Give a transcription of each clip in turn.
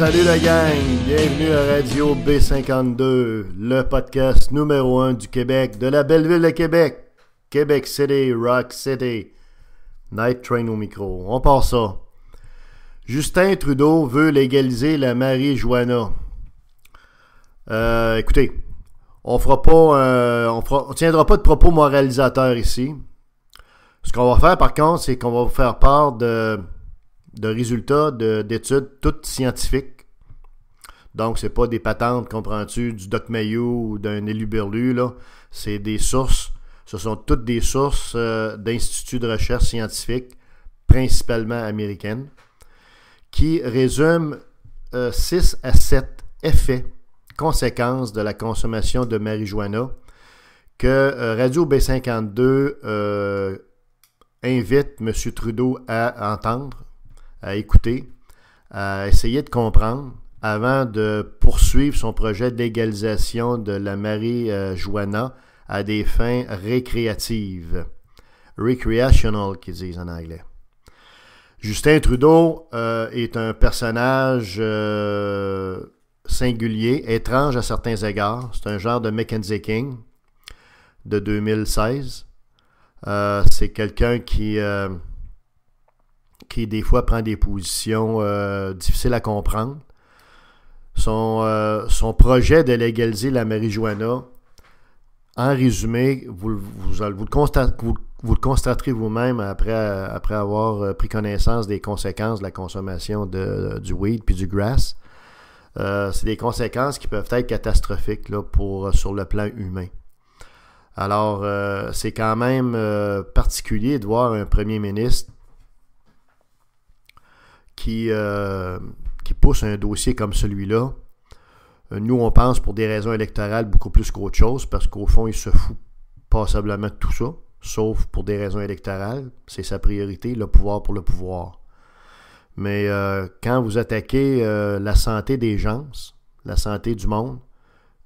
Salut la gang, bienvenue à Radio B52, le podcast numéro 1 du Québec, de la belle ville de Québec, Québec City, Rock City. Night Train au micro, on part ça. Justin Trudeau veut légaliser la marie Euh, écoutez, on fera pas, euh, on, tiendra pas de propos moralisateurs ici. Ce qu'on va faire par contre, c'est qu'on va vous faire part de de résultats d'études toutes scientifiques. Donc, ce c'est pas des patentes, comprends-tu, du Doc Mayo ou d'un éluberlu, là. C'est des sources, ce sont toutes des sources euh, d'instituts de recherche scientifique, principalement américaines, qui résument 6 euh, à 7 effets, conséquences de la consommation de marijuana que euh, Radio B52 invite M. Trudeau à entendre à écouter, à essayer de comprendre avant de poursuivre son projet d'égalisation de la marie Marie-Joanna euh, à des fins récréatives. Recreational, qu'ils disent en anglais. Justin Trudeau euh, est un personnage euh, singulier, étrange à certains égards. C'est un genre de Mackenzie King de 2016. c'est quelqu'un qui qui des fois prend des positions euh, difficiles à comprendre. Euh, son, projet de légaliser la marijuana, en résumé, vous, vous, vous, le, vous constaterez vous-même après, après, avoir euh, pris connaissance des conséquences de la consommation de, du weed puis du grass. c'est des conséquences qui peuvent être catastrophiques pour, sur le plan humain. Alors, c'est quand même particulier de voir un premier ministre euh, qui, pousse un dossier comme celui-là. Euh, nous, on pense pour des raisons électorales beaucoup plus qu'autre chose, parce qu'au fond, il se fout passablement de tout ça, sauf pour des raisons électorales. C'est sa priorité, le pouvoir pour le pouvoir. Mais euh, quand vous attaquez la santé des gens, la santé du monde,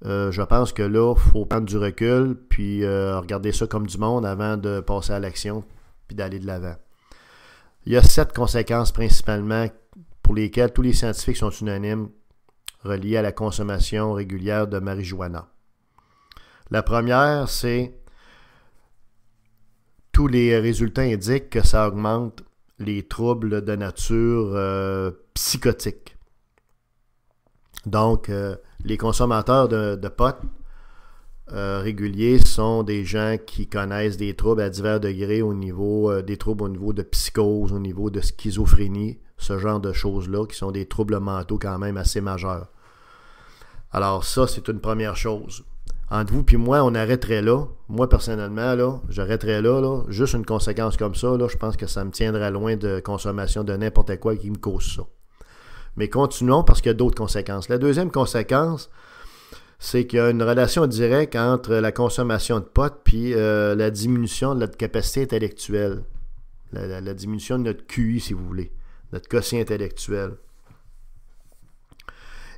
je pense que là, il faut prendre du recul, puis regarder ça comme du monde avant de passer à l'action, puis d'aller de l'avant. Il y a sept conséquences principalement pour lesquelles tous les scientifiques sont unanimes reliés à la consommation régulière de marijuana. La première, c'est tous les résultats indiquent que ça augmente les troubles de nature euh, psychotique. Donc, euh, les consommateurs de, de potes euh, réguliers sont des gens qui connaissent des troubles à divers degrés au niveau euh, des troubles au niveau de psychose, au niveau de schizophrénie, ce genre de choses-là, qui sont des troubles mentaux quand même assez majeurs. Alors ça, c'est une première chose. Entre vous puis moi, on arrêterait là. Moi, personnellement, là, j'arrêterais là, Juste une conséquence comme ça, là, je pense que ça me tiendrait loin de consommation de n'importe quoi qui me cause ça. Mais continuons parce qu'il y a d'autres conséquences. La deuxième conséquence, c'est qu'il y a une relation directe entre la consommation de potes puis euh, la diminution de notre capacité intellectuelle. La, diminution de notre QI, si vous voulez, notre quotient intellectuel.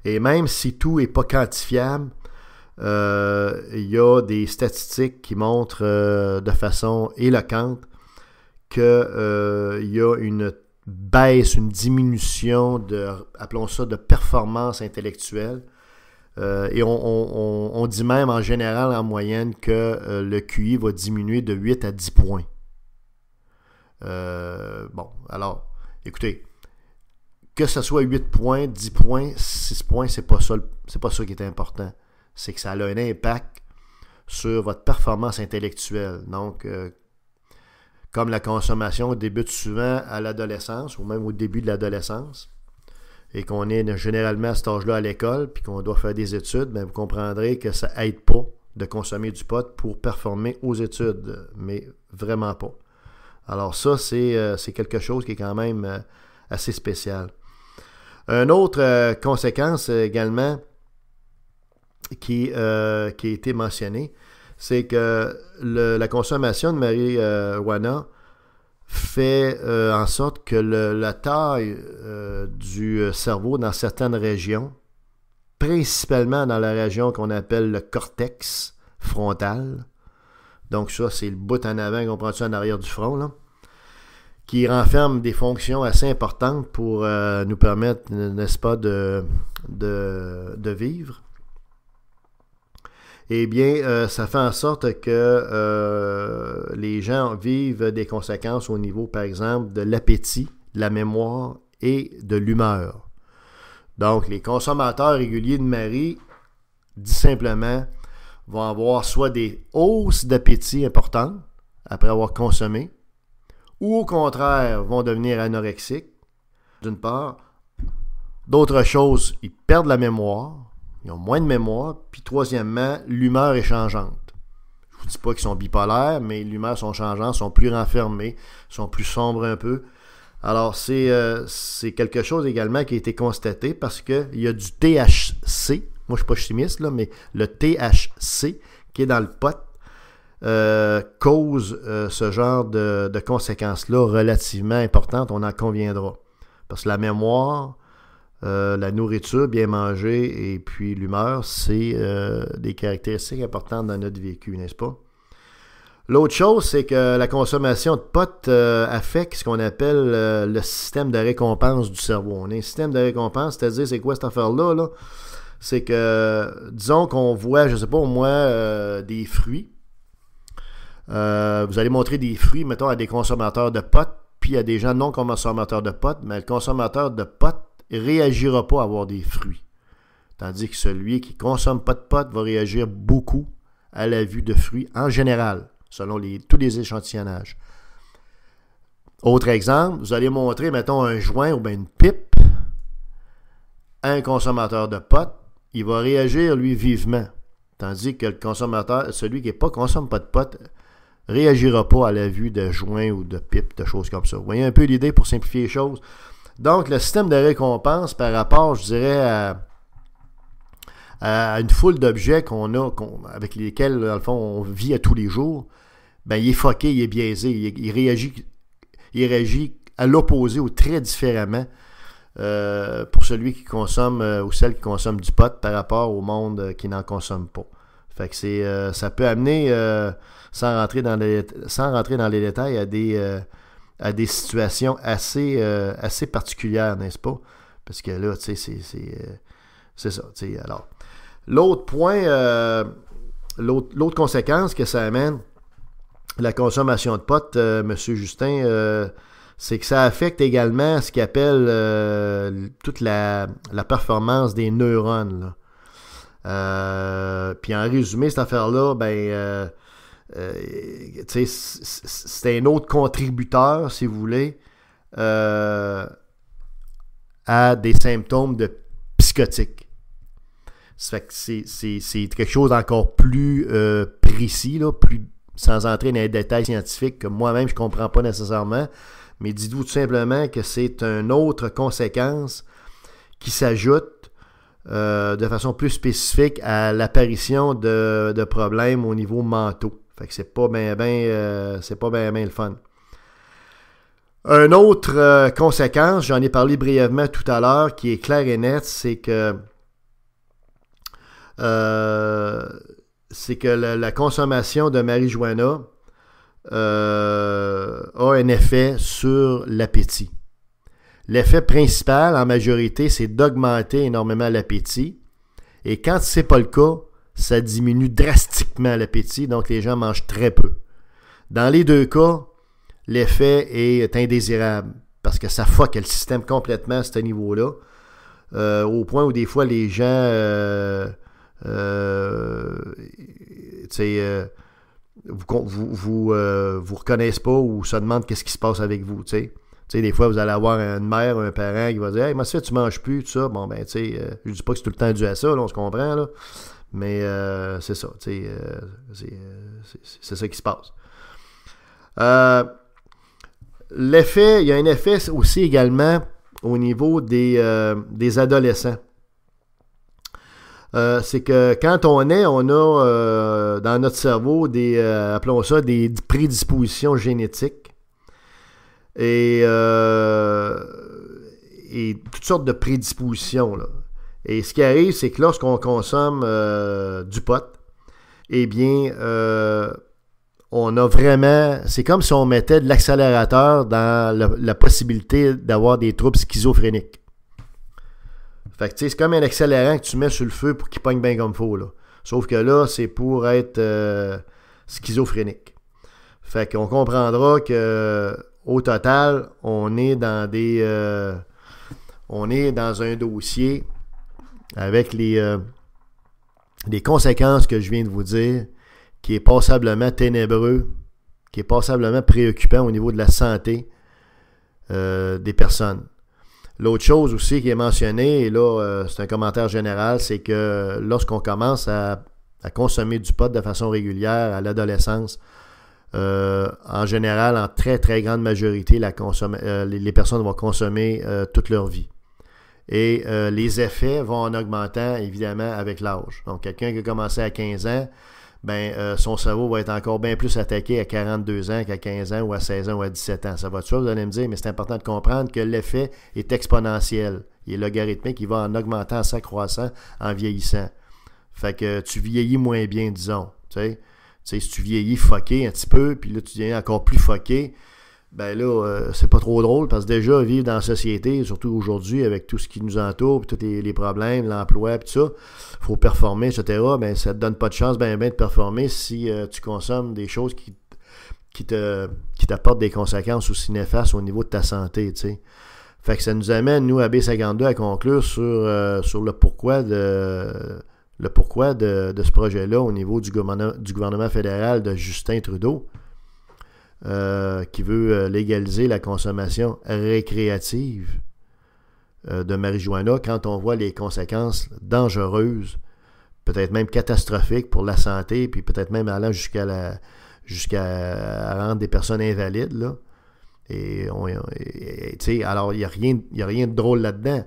Et même si tout n'est pas quantifiable, euh, il y a des statistiques qui montrent euh, de façon éloquente qu'il y a une baisse, une diminution de, appelons ça, de performance intellectuelle euh, et on, dit même en général, en moyenne, que euh, le QI va diminuer de 8 à 10 points. Euh, bon, alors, écoutez, que ce soit 8 points, 10 points, 6 points, c'est pas c'est pas ça qui est important. C'est que ça a un impact sur votre performance intellectuelle. Donc, comme la consommation débute souvent à l'adolescence ou même au début de l'adolescence, et qu'on est généralement à cet âge-là à l'école, puis qu'on doit faire des études, bien, vous comprendrez que ça aide pas de consommer du pot pour performer aux études, mais vraiment pas. Alors ça, c'est euh, quelque chose qui est quand même euh, assez spécial. Une autre euh, conséquence également qui, qui a été mentionnée, c'est que la consommation de marijuana fait euh, en sorte que la taille euh, du euh, cerveau dans certaines régions, principalement dans la région qu'on appelle le cortex frontal, donc ça c'est le bout en avant qu'on prend en arrière du front, là, qui renferme des fonctions assez importantes pour nous permettre, n'est-ce pas, de vivre eh bien, euh, ça fait en sorte que euh, les gens vivent des conséquences au niveau, par exemple, de l'appétit, de la mémoire et de l'humeur. Donc, les consommateurs réguliers de Marie, dit simplement, vont avoir soit des hausses d'appétit importantes après avoir consommé, ou au contraire, vont devenir anorexiques, d'une part. D'autres choses, ils perdent la mémoire, ils ont moins de mémoire. Puis troisièmement, l'humeur est changeante. Je vous dis pas qu'ils sont bipolaires, mais l'humeur sont changeantes, sont plus renfermés, sont plus sombres un peu. Alors, euh, c'est quelque chose également qui a été constaté parce qu'il y a du THC. Moi, je ne suis pas chimiste, là, mais le THC qui est dans le pot euh, cause euh, ce genre de, de conséquences-là relativement importantes, on en conviendra. Parce que la mémoire, euh, la nourriture, bien manger et puis l'humeur, c'est euh, des caractéristiques importantes dans notre vécu, n'est-ce pas? L'autre chose, c'est que la consommation de potes euh, affecte ce qu'on appelle le système de récompense du cerveau. On a un système de récompense, c'est-à-dire, c'est quoi cette affaire-là? C'est que, disons qu'on voit, je ne sais pas, au moins des fruits. vous allez montrer des fruits, mettons, à des consommateurs de potes, puis à des gens non consommateurs de potes, mais le consommateur de potes réagira pas à avoir des fruits. Tandis que celui qui consomme pas de potes va réagir beaucoup à la vue de fruits en général, selon tous les échantillonnages. Autre exemple, vous allez montrer, mettons, un joint ou bien une pipe un consommateur de potes, il va réagir, lui, vivement. Tandis que le consommateur, celui qui ne consomme pas de potes, réagira pas à la vue de joints ou de pipes, de choses comme ça. Vous voyez un peu l'idée pour simplifier les choses. Donc, le système de récompense par rapport, je dirais, à, une foule d'objets qu'on a, avec lesquels, dans le fond, on vit à tous les jours, ben, il est foqué, il est biaisé, il, réagit, il réagit à l'opposé ou très différemment euh, pour celui qui consomme euh, ou celle qui consomme du pot par rapport au monde euh, qui n'en consomme pas. Fait que ça peut amener, sans, rentrer dans les, sans rentrer dans les détails, à des à des situations assez, euh, assez particulières, n'est-ce pas? Parce que là, tu sais, c'est, euh, ça. alors, l'autre point, euh, l'autre, conséquence que ça amène, la consommation de potes, M. Justin, c'est que ça affecte également ce qu'il appelle toute la, performance des neurones. puis en résumé, cette affaire-là, ben, euh, c'est un autre contributeur, si vous voulez, euh, à des symptômes de psychotique. c'est quelque chose encore plus euh, précis, là, plus, sans entrer dans les détails scientifiques que moi-même je ne comprends pas nécessairement, mais dites-vous tout simplement que c'est une autre conséquence qui s'ajoute de façon plus spécifique à l'apparition de, de problèmes au niveau mentaux. Fait que c'est pas bien ben, pas bien le fun. Une autre euh, conséquence, j'en ai parlé brièvement tout à l'heure, qui est claire et nette, c'est que euh, c'est que la, consommation de marijuana a un effet sur l'appétit. L'effet principal en majorité, c'est d'augmenter énormément l'appétit. Et quand ce n'est pas le cas, ça diminue drastiquement l'appétit, donc les gens mangent très peu. Dans les deux cas, l'effet est indésirable parce que ça fuck le système complètement à ce niveau-là, euh, au point où des fois les gens euh, euh, euh vous, vous, euh, vous, reconnaissent pas ou se demandent qu'est-ce qui se passe avec vous. des fois, vous allez avoir une mère, un parent qui va dire Hey, moi, ça fait, tu manges plus, tout ça. Bon, ben, tu sais, je dis pas que c'est tout le temps dû à ça, là, on se comprend, là. Mais euh, c'est ça, euh, euh, c'est ça qui se passe. L'effet, il y a un effet aussi également au niveau des, adolescents. c'est que quand on est, on a dans notre cerveau des, appelons ça, des prédispositions génétiques. Et et toutes sortes de prédispositions. Là. Et ce qui arrive, c'est que lorsqu'on consomme euh, du pot, eh bien, euh, on a vraiment. C'est comme si on mettait de l'accélérateur dans la, possibilité d'avoir des troubles schizophréniques. Fait que, tu sais, c'est comme un accélérant que tu mets sur le feu pour qu'il pogne bien comme faut, Sauf que là, c'est pour être euh, schizophrénique. Fait qu'on comprendra que au total, on est dans des. on est dans un dossier avec les, euh, les conséquences que je viens de vous dire, qui est passablement ténébreux, qui est passablement préoccupant au niveau de la santé euh, des personnes. L'autre chose aussi qui est mentionnée, et là euh, c'est un commentaire général, c'est que lorsqu'on commence à, consommer du pot de façon régulière à l'adolescence, en général, en très très grande majorité, les, personnes vont consommer toute leur vie. Et euh, les effets vont en augmentant, évidemment, avec l'âge. Donc, quelqu'un qui a commencé à 15 ans, ben, euh, son cerveau va être encore bien plus attaqué à 42 ans qu'à 15 ans ou à 16 ans ou à 17 ans. Ça va de vous allez me dire, mais c'est important de comprendre que l'effet est exponentiel. Il est logarithmique, il va en augmentant, en s'accroissant, en vieillissant. Fait que tu vieillis moins bien, disons. Tu sais, si tu vieillis foqué un petit peu, puis là, tu deviens encore plus foqué, ben là, euh, c'est pas trop drôle parce que déjà, vivre dans la société, surtout aujourd'hui, avec tout ce qui nous entoure, tous les, problèmes, l'emploi, puis tout ça, faut performer, etc. mais ben, ça te donne pas de chance, ben, bien de performer si euh, tu consommes des choses qui, te t'apportent des conséquences aussi néfastes au niveau de ta santé, tu sais. Fait que ça nous amène, nous, à B52, à conclure sur, euh, sur le pourquoi de le pourquoi de, ce projet-là au niveau du du gouvernement fédéral de Justin Trudeau. Euh, qui veut euh, légaliser la consommation récréative euh, de marijuana quand on voit les conséquences dangereuses, peut-être même catastrophiques pour la santé, puis peut-être même allant jusqu'à la jusqu'à rendre des personnes invalides. Là. Et, on, alors, il n'y a, rien, a rien de drôle là-dedans.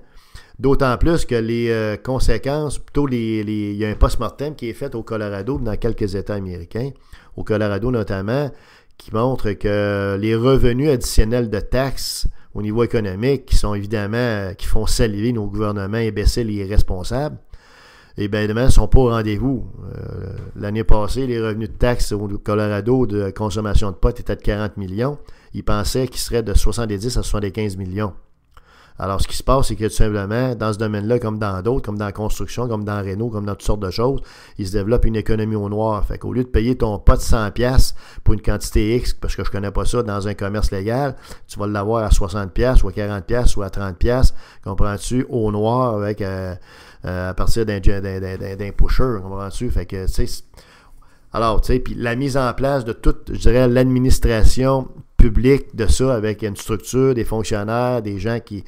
D'autant plus que les conséquences, plutôt il y a un post-mortem qui est fait au Colorado, dans quelques États américains, au Colorado notamment, qui montre que les revenus additionnels de taxes au niveau économique, qui sont évidemment, qui font saliver nos gouvernements imbéciles et irresponsables, eh bien, demain ne sont pas au rendez-vous. Euh, l'année passée, les revenus de taxes au Colorado de consommation de potes étaient de 40 millions. Ils pensaient qu'ils seraient de 70 à 75 millions. Alors, ce qui se passe, c'est que tout simplement, dans ce domaine-là, comme dans d'autres, comme dans la construction, comme dans Renault, comme dans toutes sortes de choses, il se développe une économie au noir. Fait qu'au lieu de payer ton pot de 100$ pour une quantité X, parce que je connais pas ça, dans un commerce légal, tu vas l'avoir à 60$, ou à 40$, ou à 30$, comprends-tu, au noir, avec, euh, euh, à partir d'un, d'un, pusher, comprends-tu? Fait que, tu sais, alors, tu sais, puis la mise en place de toute, je dirais, l'administration public de ça avec une structure, des fonctionnaires, des gens qui,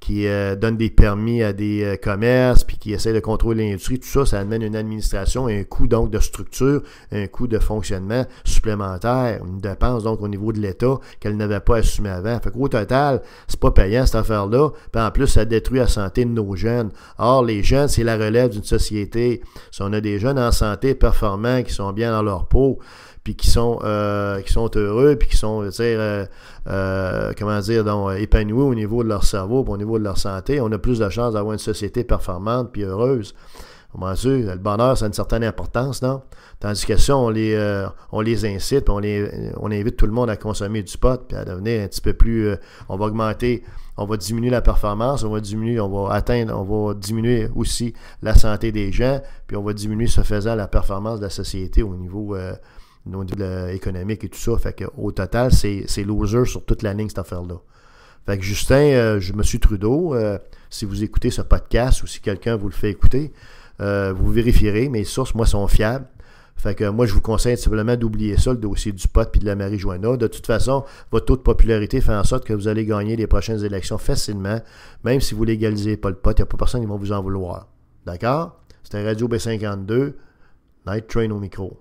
qui euh, donnent des permis à des euh, commerces, puis qui essaient de contrôler l'industrie, tout ça, ça amène une administration et un coût donc de structure, un coût de fonctionnement supplémentaire, une dépense donc au niveau de l'État qu'elle n'avait pas assumé avant. Fait qu'au total, c'est pas payant cette affaire-là, puis en plus, ça détruit la santé de nos jeunes. Or, les jeunes, c'est la relève d'une société. Si on a des jeunes en santé performants qui sont bien dans leur peau, puis qui sont euh, qui sont heureux, puis qui sont, euh, euh, comment dire, épanouis au niveau de leur cerveau, au niveau de leur santé, on a plus de chance d'avoir une société performante puis heureuse. le bonheur, ça a une certaine importance, non? Tandis que ça, on les, on les incite, on, les, on invite tout le monde à consommer du pot, puis à devenir un petit peu plus... on va augmenter, on va diminuer la performance, on va diminuer, on va atteindre, on va diminuer aussi la santé des gens, puis on va diminuer, ce faisant, la performance de la société au niveau au niveau économique et tout ça. Fait au total, c'est loser sur toute la ligne, cette affaire-là. Fait que Justin, euh, je me suis Trudeau. Euh, si vous écoutez ce podcast ou si quelqu'un vous le fait écouter, euh, vous vérifierez. Mes sources, moi, sont fiables. Fait que moi, je vous conseille simplement d'oublier ça, le dossier du pote puis de la marie marijuana. De toute façon, votre taux de popularité fait en sorte que vous allez gagner les prochaines élections facilement, même si vous légalisez pas le pote, Il n'y a pas personne qui va vous en vouloir. D'accord? C'était Radio B52, Night Train au micro.